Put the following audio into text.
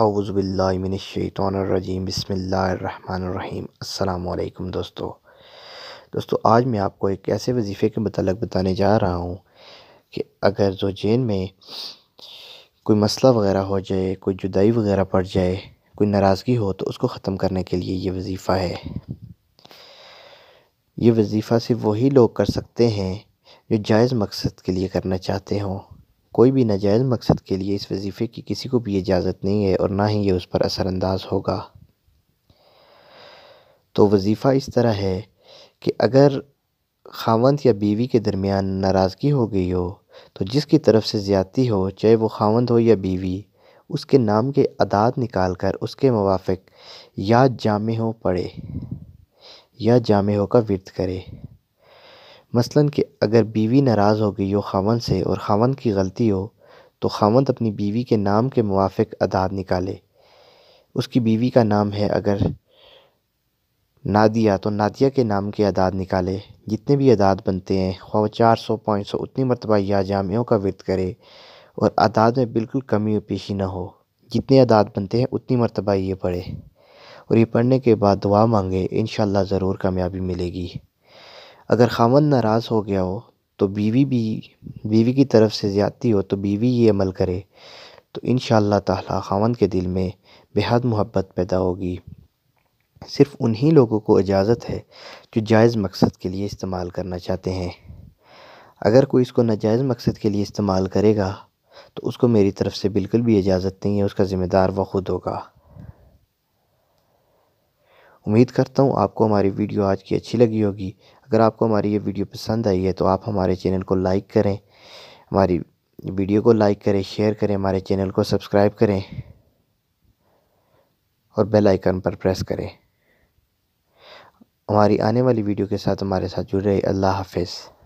اعوذ باللہ من الشیطان الرجیم بسم اللہ الرحمن الرحیم السلام علیکم دوستو دوستو آج میں آپ کو ایک ایسے وظیفے کے متعلق بتانے جا رہا ہوں کہ اگر جو جین میں کوئی مسئلہ وغیرہ ہو جائے کوئی جدائی وغیرہ پڑ جائے کوئی ناراضگی ہو تو اس کو ختم کرنے کے لیے یہ وظیفہ ہے یہ وظیفہ صرف وہی لوگ کر سکتے ہیں جو جائز مقصد کے لیے کرنا چاہتے ہوں کوئی بھی نجائز مقصد کے لیے اس وظیفے کی کسی کو بھی اجازت نہیں ہے اور نہ ہی یہ اس پر اثر انداز ہوگا تو وظیفہ اس طرح ہے کہ اگر خاوند یا بیوی کے درمیان ناراضگی ہو گئی ہو تو جس کی طرف سے زیادتی ہو چاہے وہ خاوند ہو یا بیوی اس کے نام کے عداد نکال کر اس کے موافق یا جامع ہو پڑھے یا جامع ہو کا ورد کرے مثلاً کہ اگر بیوی ناراض ہو گئی ہو خاون سے اور خاون کی غلطی ہو تو خاوند اپنی بیوی کے نام کے موافق اداد نکالے اس کی بیوی کا نام ہے اگر نادیہ تو نادیہ کے نام کے اعداد نکالے جتنے بھی اعداد بنتے ہیں خواہ چار سو پانچ سو اتنی مرتبہ یا جامعوں کا ورد کرے اور ادادات میں بالکل کمی و پیشی نہ ہو جتنے اداد بنتے ہیں اتنی مرتبہ یہ پڑھے اور یہ پڑھنے کے بعد دعا مانگے انشاءاللہ ضرور کامیابی ملے گی اگر خامن ناراض ہو گیا ہو تو بیوی بھی بیوی کی طرف سے زیادتی ہو تو بیوی یہ عمل کرے تو ان شاء اللہ تعالیٰ کے دل میں بہت محبت پیدا ہوگی صرف انہی لوگوں کو اجازت ہے جو جائز مقصد کے لیے استعمال کرنا چاہتے ہیں اگر کوئی اس کو ناجائز مقصد کے لیے استعمال کرے گا تو اس کو میری طرف سے بالکل بھی اجازت نہیں ہے اس کا ذمہ دار وہ خود ہوگا امید کرتا ہوں آپ کو ہماری ویڈیو آج کی اچھی لگی ہوگی اگر آپ کو ہماری یہ ویڈیو پسند آئی ہے تو آپ ہمارے چینل کو لائک کریں ہماری ویڈیو کو لائک کریں شیئر کریں ہمارے چینل کو سبسکرائب کریں اور بیل آئیکن پر پریس کریں ہماری آنے والی ویڈیو کے ساتھ ہمارے ساتھ جڑ رہے اللہ حافظ